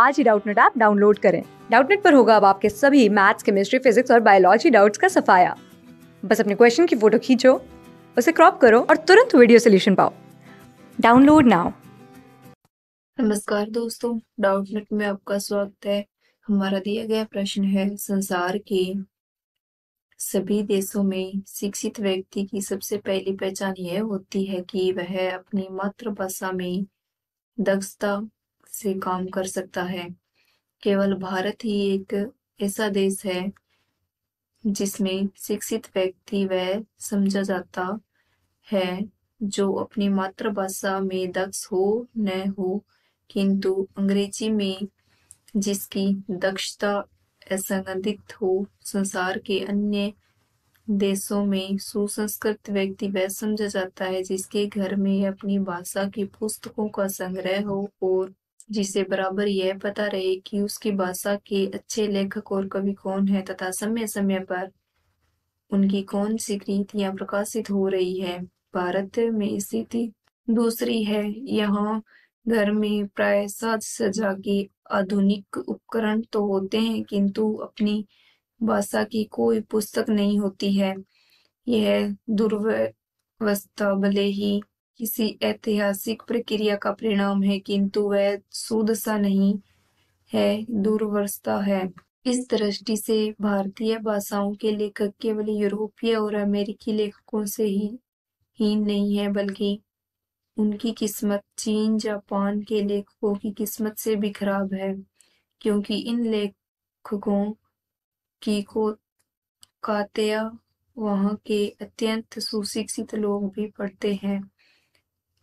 आज ही Doubtnut app download करें डाउटनेट पर होगा अब आपके सभी मैथ्स केमिस्ट्री फिजिक्स और बायोलॉजी डाउट्स का सफाया बस अपने क्वेश्चन की फोटो खींचो उसे क्रॉप करो और तुरंत वीडियो सोल्यूशन पाओ डाउनलोड नाउ नमस्कार दोस्तों डाउटनेट में आपका स्वागत है हमारा दिया गया प्रश्न है संसार के सभी देशों में शिक्षित व्यक्ति की सबसे पहली पहचान यह होती है कि वह अपनी मातृभाषा में दक्षता से काम कर सकता है केवल भारत ही एक ऐसा देश है जिसमें शिक्षित व्यक्ति वह समझा जाता है जो अपनी मातृभाषा में दक्ष हो न हो किंतु अंग्रेजी में जिसकी दक्षता असंगठित हो संसार के अन्य देशों में सुसंस्कृत व्यक्ति वह समझा जाता है जिसके घर में अपनी भाषा की पुस्तकों का संग्रह हो और जिसे बराबर यह पता रहे कि उसकी भाषा के अच्छे लेखक और कवि कौन है तथा समय समय पर उनकी कौन सी कृतियां प्रकाशित हो रही है भारत में स्थिति दूसरी है यहाँ घर में प्राय साज सजा के आधुनिक उपकरण तो होते हैं किंतु अपनी भाषा की कोई पुस्तक नहीं होती है यह दुर्व्यवस्था भले ही किसी ऐतिहासिक प्रक्रिया का परिणाम है किंतु वह शुद्ध सा नहीं है दूरवर्षता है इस दृष्टि से भारतीय भाषाओं के लेखक केवल यूरोपीय और अमेरिकी लेखकों से ही हीन नहीं है बल्कि उनकी किस्मत चीन जापान के लेखकों की किस्मत से भी खराब है क्योंकि इन लेखकों की को कात्या वहाँ के अत्यंत सुशिक्षित लोग भी पढ़ते हैं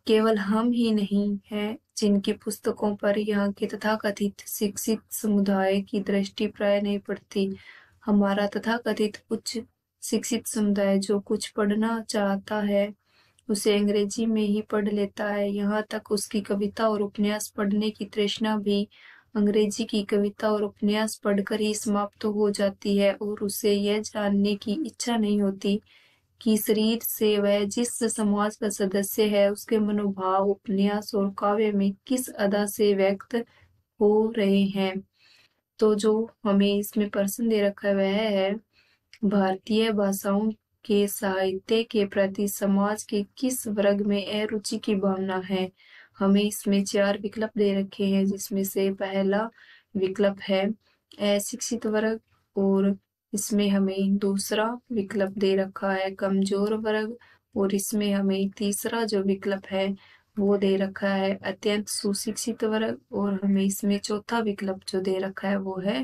केवल हम ही नहीं हैं जिनकी पुस्तकों पर यहाँ के तथाकथित शिक्षित समुदाय की दृष्टि प्राय नहीं पड़ती हमारा तथाकथित उच्च शिक्षित समुदाय जो कुछ पढ़ना चाहता है उसे अंग्रेजी में ही पढ़ लेता है यहाँ तक उसकी कविता और उपन्यास पढ़ने की तृष्णा भी अंग्रेजी की कविता और उपन्यास पढ़कर ही समाप्त तो हो जाती है और उसे यह जानने की इच्छा नहीं होती कि शरीर से वह जिस समाज का सदस्य है उसके मनोभाव उपन्यास और काव्य में किस अदा से व्यक्त हो रहे हैं तो जो हमें इसमें प्रश्न दे रखा वह है भारतीय भाषाओं के साहित्य के प्रति समाज के किस वर्ग में अरुचि की भावना है हमें इसमें चार विकल्प दे रखे हैं जिसमें से पहला विकल्प है अशिक्षित वर्ग और इसमें हमें दूसरा विकल्प दे रखा है कमजोर वर्ग और इसमें हमें तीसरा जो विकल्प है वो दे रखा है अत्यंत सुशिक्षित वर्ग और हमें इसमें चौथा विकल्प जो दे रखा है वो है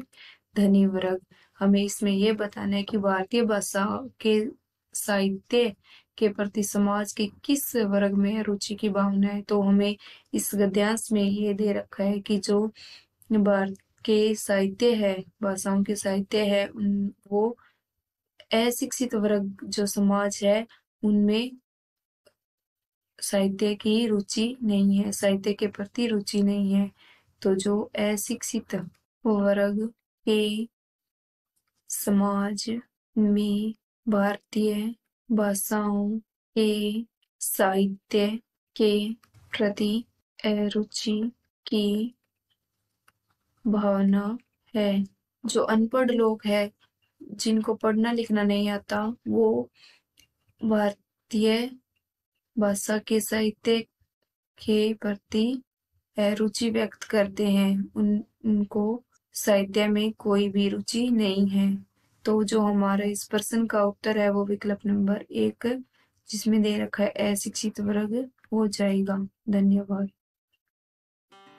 धनी वर्ग हमें इसमें यह बताना है कि भारतीय भाषा के साहित्य के प्रति समाज के किस वर्ग में रुचि की भावना है तो हमें इस गद्यांश में ये दे रखा है कि जो भारत के साहित्य है भाषाओं के साहित्य है उन वो अशिक्षित वर्ग जो समाज है उनमें साहित्य की रुचि नहीं है साहित्य के प्रति रुचि नहीं है तो जो अशिक्षित वर्ग के समाज में भारतीय भाषाओं के साहित्य के प्रति रुचि की भावना है जो अनपढ़ लोग हैं जिनको पढ़ना लिखना नहीं आता वो भारतीय भाषा के साहित्य के प्रति रुचि व्यक्त करते हैं उन उनको साहित्य में कोई भी रुचि नहीं है तो जो हमारा इस प्रश्न का उत्तर है वो विकल्प नंबर एक जिसमें दे रखा है अशिक्षित वर्ग हो जाएगा धन्यवाद